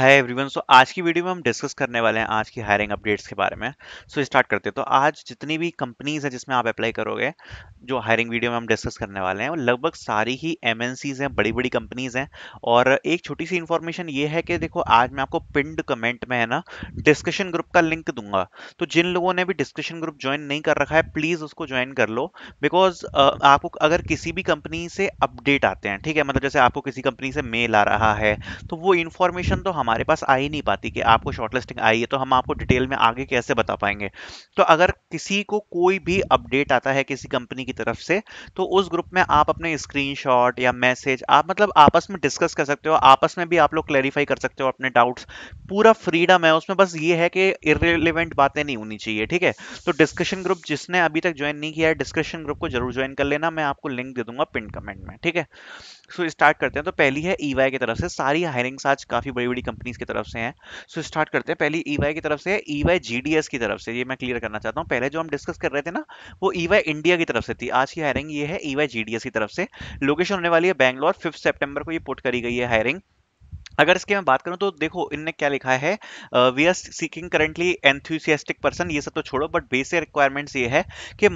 hi everyone so आज की video में हम डिस्कस करने वाले हैं आज की हायरिंग अपडेट्स के बारे में सो so, स्टार्ट करते हैं तो आज जितनी भी कंपनीज है जिसमें आप अप्लाई करोगे जो हायरिंग वीडियो में हम डिस्कस करने वाले हैं वो लगभग सारी ही एम हैं बड़ी बड़ी कंपनीज हैं और एक छोटी सी इन्फॉर्मेशन ये है कि देखो आज मैं आपको पिंड कमेंट में है ना डिस्कशन ग्रुप का लिंक दूंगा तो जिन लोगों ने भी डिस्कशन ग्रुप ज्वाइन नहीं कर रखा है प्लीज़ उसको ज्वाइन कर लो बिकॉज आपको अगर किसी भी कंपनी से अपडेट आते हैं ठीक है मतलब जैसे आपको किसी कंपनी से मेल आ रहा है तो वो इन्फॉर्मेशन तो हम हमारे पास आ ही नहीं पाती कि आपको शॉर्टलिस्टिंग आई है तो हम आपको डिटेल में आगे कैसे बता पाएंगे तो अगर किसी को कोई भी अपडेट आता है किसी कंपनी की तरफ से तो उस ग्रुप में आप अपने स्क्रीन या मैसेज आप मतलब आपस में डिस्कस कर सकते हो आपस में भी आप लोग क्लैरिफाई कर सकते हो अपने डाउट्स पूरा फ्रीडम है उसमें बस ये है कि इरेलीवेंट बातें नहीं होनी चाहिए ठीक है तो डिस्कशन ग्रुप जिसने अभी तक ज्वाइन नहीं किया है डिस्कशन ग्रुप को जरूर ज्वाइन कर लेना मैं आपको लिंक दे दूंगा पिन कमेंट में ठीक है सो so, स्टार्ट करते हैं तो पहली है ईवाई e की तरफ से सारी हायरिंग्स आज काफी बड़ी बड़ी कंपनीज की तरफ से हैं सो so, स्टार्ट करते हैं पहली ईवाई e की तरफ से है ईवाई e जीडीएस की तरफ से ये मैं क्लियर करना चाहता हूँ पहले जो हम डिस्कस कर रहे थे ना वो ईवाई e इंडिया की तरफ से थी आज की हायरिंग ये है ईवाई जीडीएस की तरफ से लोकेशन होने वाली है बैंगलोर फिफ्थ सेप्टेम्बर को ये पुट करी गई है हायरिंग अगर इसकी मैं बात करूं तो देखो इनने क्या लिखा है we are seeking currently enthusiastic person ये सब तो छोड़ो बट बेसिक रिक्वायरमेंट्स ये है कि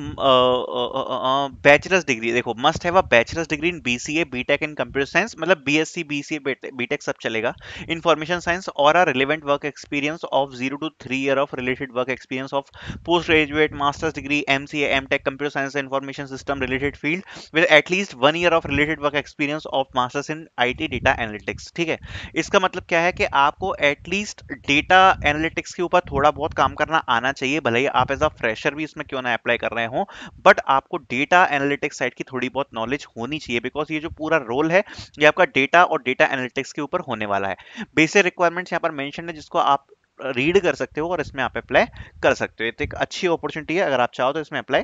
बैचलर्स डिग्री देखो must have a bachelor's degree in B C A B tech in computer science मतलब B B S C C A B tech सब चलेगा इन्फॉर्मेशन साइंस और or relevant work experience of zero to three year of related work experience of post graduate master's degree M C M tech computer science information system related field with at least one year of related work experience of master's in I T data analytics ठीक है इसका मतलब क्या है कि आपको at least data analytics के ऊपर थोड़ा बहुत काम करना आना चाहिए भले ही आप एज अ फ्रेशर भी इसमें क्यों ना अप्लाई कर रहे हो बट आपको डेटा एनालिटिक्स साइड की थोड़ी बहुत नॉलेज होनी चाहिए बिकॉज ये जो पूरा रोल है ये आपका डेटा और डेटा एनालिटिक्स के ऊपर होने वाला है बेसिक रिक्वायरमेंट्स यहाँ पर मैंशन है जिसको आप रीड कर सकते हो और इसमें आप अप्लाई कर सकते हो ये तो एक अच्छी अपॉर्चुनिटी है अगर आप चाहो तो इसमें अप्लाई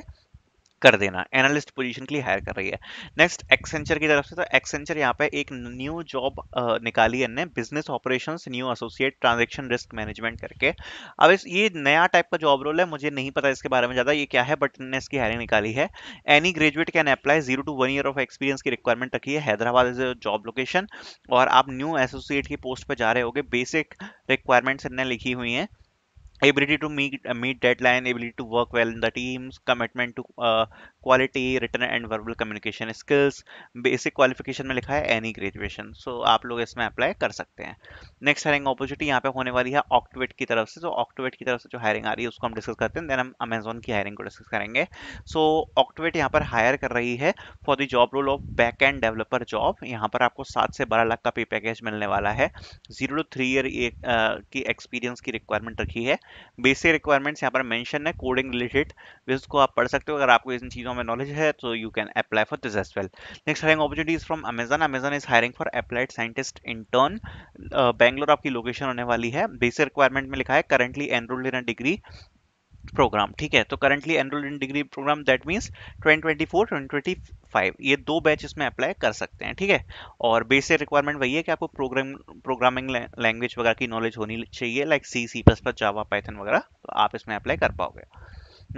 कर देना एनालिस्ट पोजीशन के लिए हायर कर रही है नेक्स्ट एक्सेंचर की तरफ से तो एक्सेंचर यहाँ पे एक न्यू जॉब निकाली है business operation new associate transaction risk management करके अब इस ये नया टाइप का जॉब रोल है मुझे नहीं पता इसके बारे में ज़्यादा ये क्या है बट ने इसकी हायरिंग निकाली है any graduate can apply zero to one year of experience की रिक्वायरमेंट रखी है हैदराबाद इज जॉब लोकेशन और आप न्यू एसोसिएट की पोस्ट पर जा रहे होगे बेसिक रिक्वायरमेंट्स इन्हें लिखी हुई हैं ability to meet uh, meet deadline ability to work well in the teams commitment to uh, quality written and verbal communication skills basic qualification mein likha hai any graduation so aap log isme apply kar sakte hain next hiring opportunity yahan pe hone wali hai Octavate ki taraf se so Octavate ki taraf se jo hiring aa rahi hai usko hum discuss karte hain then hum Amazon ki hiring ko discuss karenge so Octavate yahan par hire kar rahi hai for the job role of back end developer job yahan par aapko 7 se 12 lakh ka pay package milne wala hai 0 to 3 year year ki experience ki requirement rakhi hai basic requirements यहाँ पर mention है coding related जिसको आप पढ़ सकते हो अगर आपको इन चीज़ों में नॉलेज है तो you can apply for this as well next hiring opportunities from Amazon Amazon is hiring for applied scientist intern Bangalore आपकी लोकेशन होने वाली है बेसिक रिक्वायरमेंट में लिखा है currently enrolled in a degree program ठीक है तो currently enroll in degree program that means 2024 2025 ये दो बैच इसमें अप्लाई कर सकते हैं ठीक है और बेसिक रिक्वायरमेंट वही है कि आपको प्रोग्राम प्रोग्रामिंग लैंग्वेज वगैरह की नॉलेज होनी चाहिए like C C plus plus Java Python वगैरह तो आप इसमें अप्लाई कर पाओगे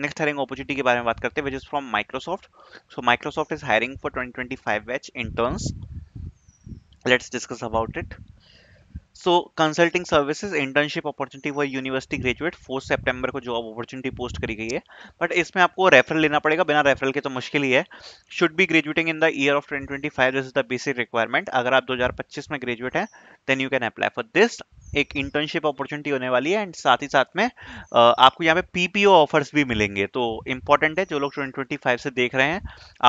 नेक्स्ट हायरिंग अपॉर्चुनिटी के बारे में बात करते हैं which is from Microsoft so Microsoft is hiring for twenty batch interns let's discuss about it so consulting services internship opportunity वो यूनिवर्सिटी ग्रेजुएट फोर्थ सेप्टेम्बर को जॉब अपॉर्चुनिटी पोस्ट करी गई है बट इसमें आपको रेफरल लेना पड़ेगा बिना रेफरल के तो मुश्किल ही है should be graduating in the year of twenty five this is the basic requirement अगर आप दो हज़ार पच्चीस में ग्रेजुएट हैं then you can apply for this एक इंटर्नशिप अपॉर्चुनिटी होने वाली है एंड साथ ही साथ में आपको यहाँ पे पीपीओ ऑफर्स भी मिलेंगे तो इंपॉर्टेंट है जो लोग ट्वेंटी ट्वेंटी फाइव से देख रहे हैं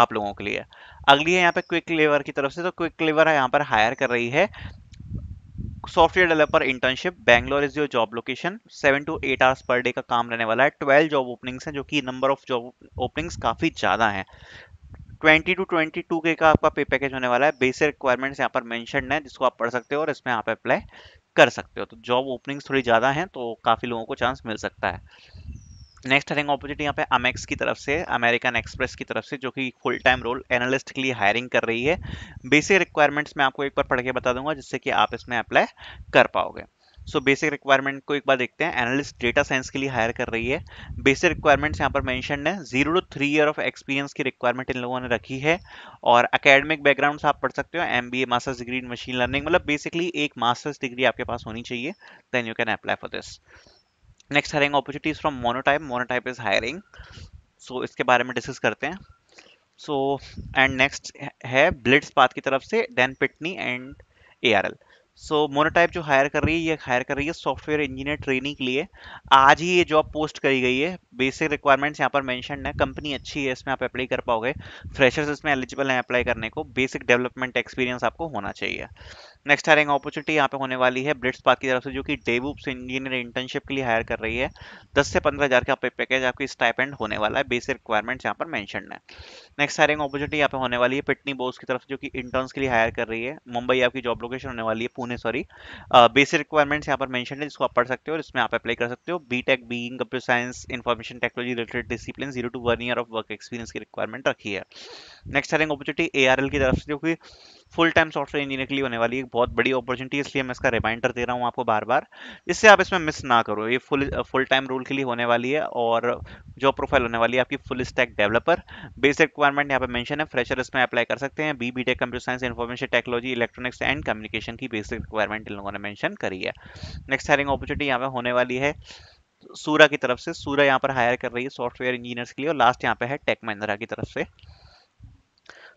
आप लोगों के लिए अगली है यहाँ पे क्विक लेवर की तरफ से तो क्विक लेवर यहाँ पर हायर कर रही है software developer internship Bangalore is your job location seven to eight hours per day का काम रहने वाला है ट्वेल्व जॉब ओपनिंग्स हैं जो कि नंबर ऑफ जॉब ओपनिंग्स काफ़ी ज़्यादा हैं ट्वेंटी टू ट्वेंटी टू के का आपका पे पैकेज होने वाला है बेसिक रिक्वायरमेंट्स यहाँ पर मैंशन है जिसको आप पढ़ सकते हो और इसमें आप अप्लाई कर सकते हो तो जॉब ओपनिंग्स थोड़ी ज़्यादा हैं तो काफ़ी लोगों को चांस मिल सकता है नेक्स्ट हायरिंग अपॉर्चुनिटी यहाँ पे अमेक्स की तरफ से अमेरिकन एक्सप्रेस की तरफ से जो कि फुल टाइम रोल एनालिस्ट के लिए हायरिंग कर रही है बेसिक रिक्वायरमेंट्स मैं आपको एक बार पढ़ के बता दूंगा जिससे कि आप इसमें अप्लाई कर पाओगे सो बेसिक रिक्वायरमेंट को एक बार देखते हैं एनालिस्ट डेटा साइंस के लिए हायर कर रही है बेसिक रिक्वायरमेंट्स यहाँ पर मैंशन है zero to three year of experience की रिक्वायरमेंट इन लोगों ने रखी है और अकेडमिक बैकग्राउंड आप पढ़ सकते हो M B A masters degree in machine learning मतलब बेसिकली एक मास्टर्स डिग्री आपके पास होनी चाहिए then you can apply for this next hiring opportunities from Monotype Monotype is hiring so इसके बारे में डिस्कस करते हैं सो एंड नेक्स्ट है ब्लिट्स पाथ की तरफ से then Pitney and A R L so Monotype जो हायर कर रही है ये हायर कर रही है सॉफ्टवेयर इंजीनियर ट्रेनिंग के लिए आज ही ये जॉब पोस्ट करी गई है बेसिक रिक्वायरमेंट्स यहाँ पर मैंशन है कंपनी अच्छी है इसमें आप अप्लाई कर पाओगे फ्रेशर्स इसमें एलिजिबल हैं अप्लाई करने को बेसिक डेवलपमेंट एक्सपीरियंस आपको होना चाहिए नेक्स्ट हायरिंग अपॉर्चुनिटी यहाँ पे होने वाली है ब्रिट्स पार्क की तरफ से जो कि डेबू इंजीनियर इंटर्नशिप के लिए हायर कर रही है दस से पंद्रह हज़ार का पैकेज आपकी स्टाइपेंड होने वाला है बेसिक रिक्वायरमेंट्स यहाँ पर मैंशन है नेक्स्ट हायरिंग अपॉर्चुनिटी यहाँ पे होने वाली है पिटनी बोस की तरफ जो कि इंटर्न के लिए हायर कर रही है मुंबई आपकी जॉब लोकेशन होने वाली है पुणे सॉरी बेसिक रिक्वायरमेंट्स यहाँ पर मैंशन है जिसको आप पढ़ सकते हो और इसमें आप अप्लाई कर सकते हो B tech B computer science information technology related discipline zero to one year of work experience की रिक्वायरमेंट रखी है नेक्स्ट हायरिंग अपॉर्चुनिटी ए की तरफ से जो कि फुल टाइम सॉफ्टवेयर इंजीनियर के लिए होने वाली एक बहुत बड़ी अपॉर्चुनिटी इसलिए मैं इसका रिमाइंडर दे रहा हूँ आपको बार बार इससे आप इसमें मिस ना करो ये फुल फुल टाइम रोल के लिए होने वाली है और जॉब प्रोफाइल होने वाली है आपकी full stack developer basic requirement यहाँ पे मेंशन है फ्रेशर इसमें अप्लाई कर सकते हैं B B tech computer science information technology electronics and communication की बेसिक रिक्वायरमेंट इन लोगों ने मैंशन करी है नेक्स्ट हायरिंग अपॉर्चुनिटी यहाँ पे होने वाली है सूरा की तरफ से सूरा यहाँ पर हायर कर रही है सॉफ्टवेयर इंजीनियर्स के लिए और लास्ट यहाँ पे है टेक महिंद्रा की तरफ से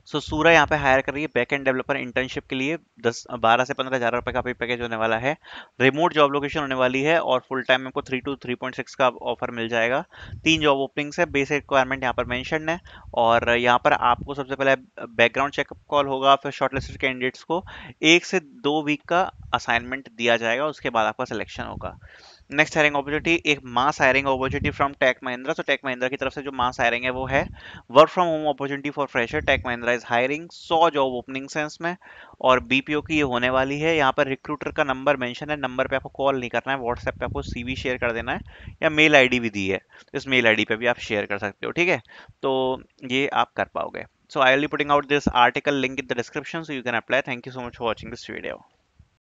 सो सूरा यहाँ पे हायर कर रही है बैक एंड डेवलपर इंटर्नशिप के लिए दस बारह से पंद्रह हज़ार रुपये का भी पैकेज होने वाला है रिमोट जॉब लोकेशन होने वाली है और फुल टाइम में three two three point six का ऑफर मिल जाएगा तीन जॉब ओपनिंग्स है बेसिक रिक्वायरमेंट यहाँ पर मैंशन है और यहाँ पर आपको सबसे पहले बैकग्राउंड चेकअप कॉल होगा फिर शॉर्टलिस्टेड कैंडिडेट्स को एक से दो वीक का असाइनमेंट दिया जाएगा उसके बाद आपका सिलेक्शन होगा नेक्स्ट हायरिंग अपॉर्चुनिटी एक mass hiring opportunity from Tech Mahindra so Tech Mahindra की तरफ से जो मास हायरिंग है वो है work from home opportunity for fresher Tech Mahindra is hiring सौ जॉब ओपनिंग सेंस में और बीपीओ की ये होने वाली है यहाँ पर रिक्रूटर का नंबर मेंशन है नंबर पे आपको कॉल नहीं करना है व्हाट्सएप पे आपको सीवी शेयर कर देना है या मेल आईडी भी दी है इस मेल आईडी पे भी आप शेयर कर सकते हो ठीक है तो ये आप कर पाओगे so I will putting out this article link in the description so you can can thank you so much for watching this video